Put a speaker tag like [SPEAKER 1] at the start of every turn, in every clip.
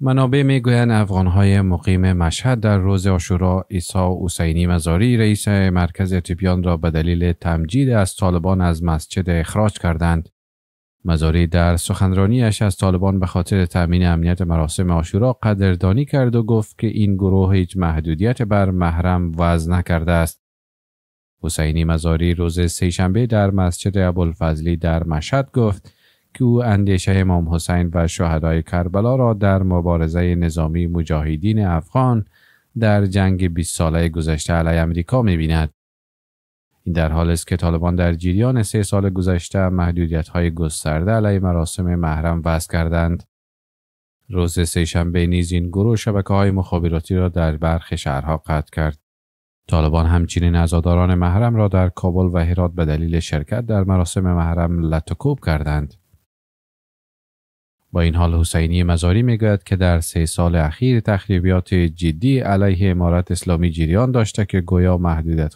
[SPEAKER 1] منابع میگویند افغانهای مقیم مشهد در روز آشورا ایسا حسینی مزاری رئیس مرکز تیبیان را به دلیل تمجید از طالبان از مسجد اخراج کردند. مزاری در سخنرانیش از طالبان به خاطر تأمین امنیت مراسم آشورا قدردانی کرد و گفت که این گروه هیچ محدودیت بر محرم وضع نکرده است. حسینی مزاری روز سهشنبه در مسجد ابوالفضلی در مشهد گفت که او اندیشه امام حسین و شهدای کربلا را در مبارزه نظامی مجاهدین افغان در جنگ 20 ساله گذشته علیه امریکا بیند. این در حال است که طالبان در جریان سه سال گذشته محدودیت های گسترده علیه مراسم محرم وضع کردند. روز سهشنبه نیز این گروه شبکه های مخابراتی را در برخ شهرها قطع کرد. طالبان همچنین عزاداران محرم را در کابل و هرات به دلیل شرکت در مراسم محرم لطکوب کردند. با این حال حسینی مزاری میگوید که در سه سال اخیر تخریبیات جدی علیه امارت اسلامی جریان داشته که گویا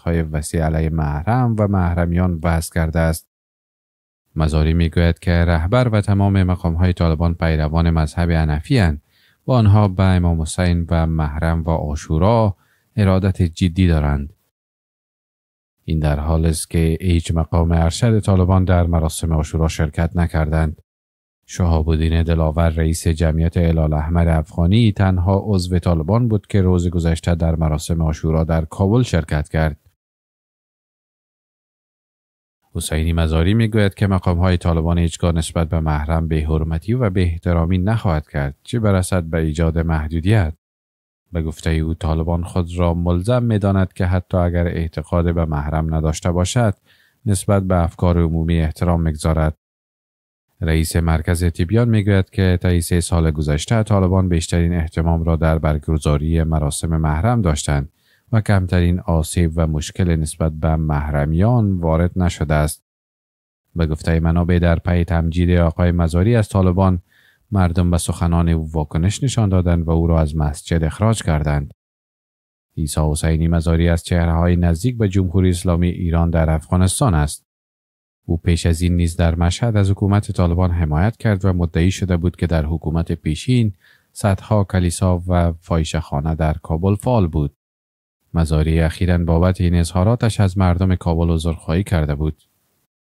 [SPEAKER 1] های وسیع علیه محرم و محرمیان وضع کرده است مزاری میگوید که رهبر و تمام های طالبان پیروان مذهب انفی هستند و آنها به امام حسین و محرم و آشورا ارادت جدی دارند این در حال است که هیچ مقام ارشد طالبان در مراسم آشورا شرکت نکردند شهاب دلاور رئیس جمعیت علال احمد افغانی تنها عضو طالبان بود که روز گذشته در مراسم آشورا در کابل شرکت کرد. حسینی مزاری میگوید که مقام های طالبان هیچگاه نسبت به محرم به حرمتی و به احترامی نخواهد کرد چه برسد به ایجاد محدودیت به گفته او طالبان خود را ملزم میداند که حتی اگر اعتقاد به محرم نداشته باشد نسبت به افکار عمومی احترام میگذارد رئیس مرکز تیبیان میگوید که تا سه سال گذشته طالبان بیشترین احتمام را در برگزاری مراسم محرم داشتند و کمترین آسیب و مشکل نسبت به محرمیان وارد نشده است. به گفته منابع در پی تمجید آقای مزاری از طالبان مردم به سخنان او واکنش نشان دادند و او را از مسجد اخراج کردند. عیسی حسینی مزاری از چهره های نزدیک به جمهوری اسلامی ایران در افغانستان است. او پیش از این نیز در مشهد از حکومت طالبان حمایت کرد و مدعی شده بود که در حکومت پیشین صدها کلیسا و خانه در کابل فعال بود. مزاری اخیرا بابت این اظهاراتش از مردم کابل عذرخواهی کرده بود.